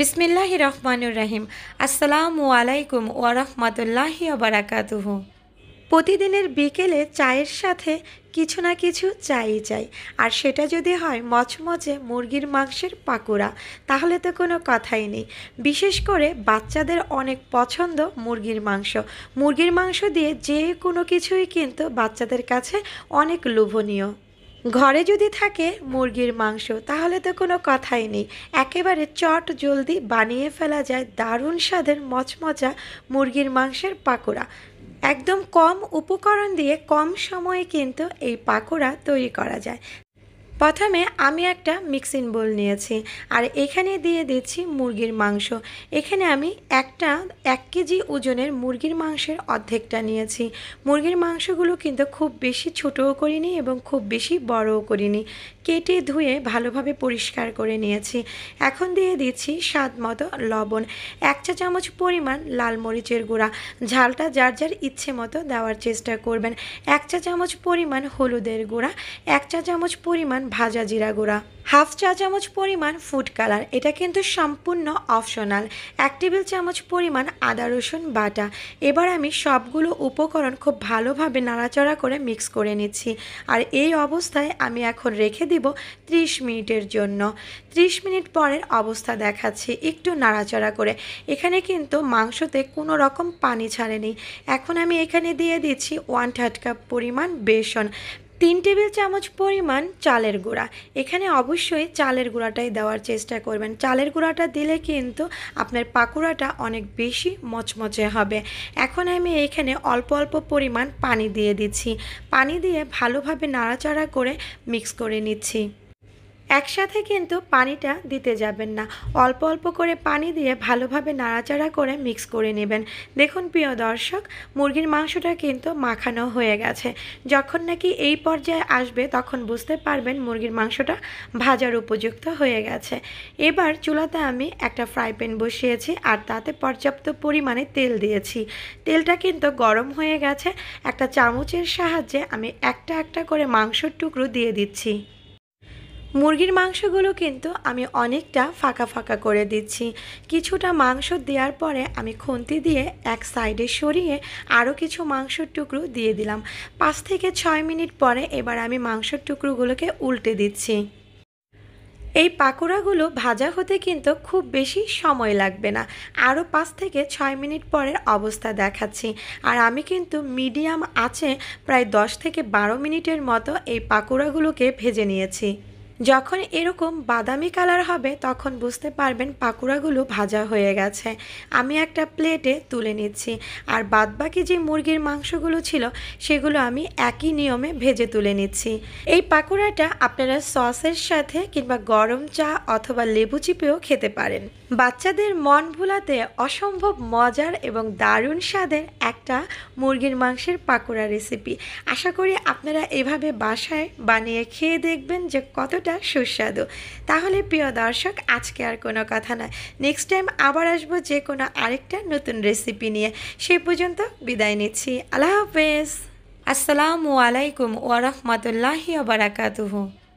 বিসমিল্লাহ রহমানুর রাহিম আসসালামু আলাইকুম রহমতুল্লাহি আবরাকাতুহ প্রতিদিনের বিকেলে চায়ের সাথে কিছু না কিছু চাই চাই আর সেটা যদি হয় মচমচে মুরগির মাংসের পাকোড়া তাহলে তো কোনো কথাই নেই বিশেষ করে বাচ্চাদের অনেক পছন্দ মুরগির মাংস মুরগির মাংস দিয়ে যে কোনো কিছুই কিন্তু বাচ্চাদের কাছে অনেক লোভনীয় ঘরে যদি থাকে মুরগির মাংস তাহলে তো কোনো কথাই নেই একেবারে চট জলদি বানিয়ে ফেলা যায় দারুণ স্বাদের মচমচা মুরগির মাংসের পাকোড়া একদম কম উপকরণ দিয়ে কম সময়ে কিন্তু এই পাকোড়া তৈরি করা যায় প্রথমে আমি একটা মিক্সিং বোল নিয়েছি আর এখানে দিয়ে দিচ্ছি মুরগির মাংস এখানে আমি একটা এক কেজি ওজনের মুরগির মাংসের অর্ধেকটা নিয়েছি মুরগির মাংসগুলো কিন্তু খুব বেশি ছোটও করিনি এবং খুব বেশি বড়ও করিনি কেটে ধুয়ে ভালোভাবে পরিষ্কার করে নিয়েছি এখন দিয়ে দিচ্ছি স্বাদ মতো লবণ এক চা চামচ পরিমাণ লাল মরিচের গুঁড়া ঝালটা যার যার ইচ্ছে মতো দেওয়ার চেষ্টা করবেন এক চা চামচ পরিমাণ হলুদের গুঁড়া এক চা চামচ পরিমাণ ভাজা জিরা গুঁড়া হাফ চা চামচ পরিমাণ ফুড কালার এটা কিন্তু সম্পূর্ণ অপশনাল এক টেবিল চামচ পরিমাণ আদা রসুন বাটা এবার আমি সবগুলো উপকরণ খুব ভালোভাবে নাড়াচাড়া করে মিক্স করে নিচ্ছি আর এই অবস্থায় আমি এখন রেখে দিব 30 মিনিটের জন্য 30 মিনিট পরের অবস্থা দেখাচ্ছি একটু নাড়াচাড়া করে এখানে কিন্তু মাংসতে কোনো রকম পানি ছাড়েনি এখন আমি এখানে দিয়ে দিচ্ছি ওয়ান থার্ড কাপ পরিমাণ বেসন তিন টেবিল চামচ পরিমাণ চালের গুঁড়া এখানে অবশ্যই চালের গুঁড়াটাই দেওয়ার চেষ্টা করবেন চালের গুঁড়াটা দিলে কিন্তু আপনার পাকুড়াটা অনেক বেশি মচমচে হবে এখন আমি এখানে অল্প অল্প পরিমাণ পানি দিয়ে দিচ্ছি পানি দিয়ে ভালোভাবে নাড়াচাড়া করে মিক্স করে নিচ্ছি একসাথে কিন্তু পানিটা দিতে যাবেন না অল্প অল্প করে পানি দিয়ে ভালোভাবে নাড়াচাড়া করে মিক্স করে নেবেন দেখুন প্রিয় দর্শক মুরগির মাংসটা কিন্তু মাখানো হয়ে গেছে যখন নাকি এই পর্যায়ে আসবে তখন বুঝতে পারবেন মুরগির মাংসটা ভাজার উপযুক্ত হয়ে গেছে এবার চুলাতে আমি একটা ফ্রাই প্যান বসিয়েছি আর তাতে পর্যাপ্ত পরিমাণে তেল দিয়েছি তেলটা কিন্তু গরম হয়ে গেছে একটা চামচের সাহায্যে আমি একটা একটা করে মাংসের টুকরো দিয়ে দিচ্ছি মুরগির মাংসগুলো কিন্তু আমি অনেকটা ফাঁকা ফাঁকা করে দিচ্ছি কিছুটা মাংস দেওয়ার পরে আমি খুন্তি দিয়ে এক সাইডে সরিয়ে আরও কিছু মাংসর টুকরো দিয়ে দিলাম পাঁচ থেকে ছয় মিনিট পরে এবার আমি মাংসর টুকরোগুলোকে উল্টে দিচ্ছি এই পাকোড়াগুলো ভাজা হতে কিন্তু খুব বেশি সময় লাগবে না আরও পাঁচ থেকে ছয় মিনিট পরের অবস্থা দেখাচ্ছি আর আমি কিন্তু মিডিয়াম আছে প্রায় দশ থেকে বারো মিনিটের মতো এই পাকোড়াগুলোকে ভেজে নিয়েছি যখন এরকম বাদামি কালার হবে তখন বুঝতে পারবেন পাকুড়াগুলো ভাজা হয়ে গেছে আমি একটা প্লেটে তুলে নিচ্ছি আর বাদবাকি যে মুরগির মাংসগুলো ছিল সেগুলো আমি একই নিয়মে ভেজে তুলে নিচ্ছি এই পাকোড়াটা আপনারা সসের সাথে কিংবা গরম চা অথবা লেবু চিপেও খেতে পারেন বাচ্চাদের মন ভোলাতে অসম্ভব মজার এবং দারুণ স্বাদের একটা মুরগির মাংসের পাকোড়া রেসিপি আশা করি আপনারা এভাবে বাসায় বানিয়ে খেয়ে দেখবেন যে কতটা অনেকটা সুস্বাদু তাহলে প্রিয় দর্শক আজকে আর কোনো কথা নয় নেক্সট টাইম আবার আসবো যে কোনো আরেকটা নতুন রেসিপি নিয়ে সেই পর্যন্ত বিদায় নিচ্ছি আল্লাহ হাফেজ আসসালামু আলাইকুম ওয়ারহমতুল্লাহি আবরাকাতুহু